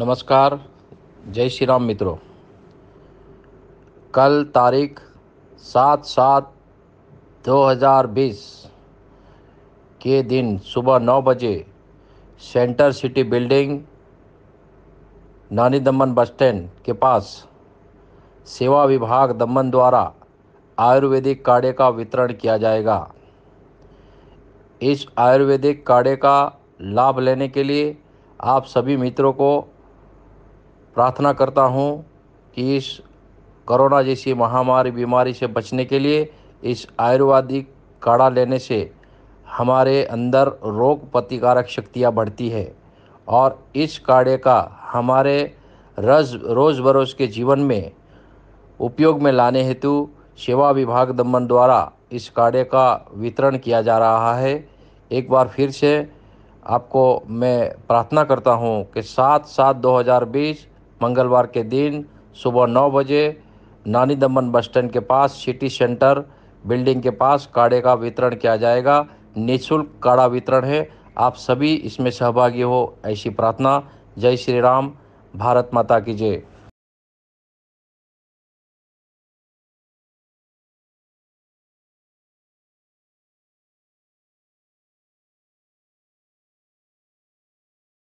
नमस्कार जय श्री राम मित्रों कल तारीख सात सात 2020 के दिन सुबह नौ बजे सेंटर सिटी बिल्डिंग नानी दमन बस स्टैंड के पास सेवा विभाग दमन द्वारा आयुर्वेदिक काढ़े का वितरण किया जाएगा इस आयुर्वेदिक काढ़े का लाभ लेने के लिए आप सभी मित्रों को प्रार्थना करता हूँ कि इस कोरोना जैसी महामारी बीमारी से बचने के लिए इस आयुर्वेदिक काढ़ा लेने से हमारे अंदर रोग प्रतिकारक शक्तियाँ बढ़ती है और इस काढ़े का हमारे रज रोज़ बरोज़ के जीवन में उपयोग में लाने हेतु सेवा विभाग दमन द्वारा इस काढ़े का वितरण किया जा रहा है एक बार फिर से आपको मैं प्रार्थना करता हूँ कि सात सात दो हज़ार बीस मंगलवार के दिन सुबह नौ बजे नानी दमन बस स्टैंड के पास सिटी सेंटर बिल्डिंग के पास काढ़े का वितरण किया जाएगा निःशुल्क काढ़ा वितरण है आप सभी इसमें सहभागी हो ऐसी प्रार्थना जय श्री राम भारत माता की जय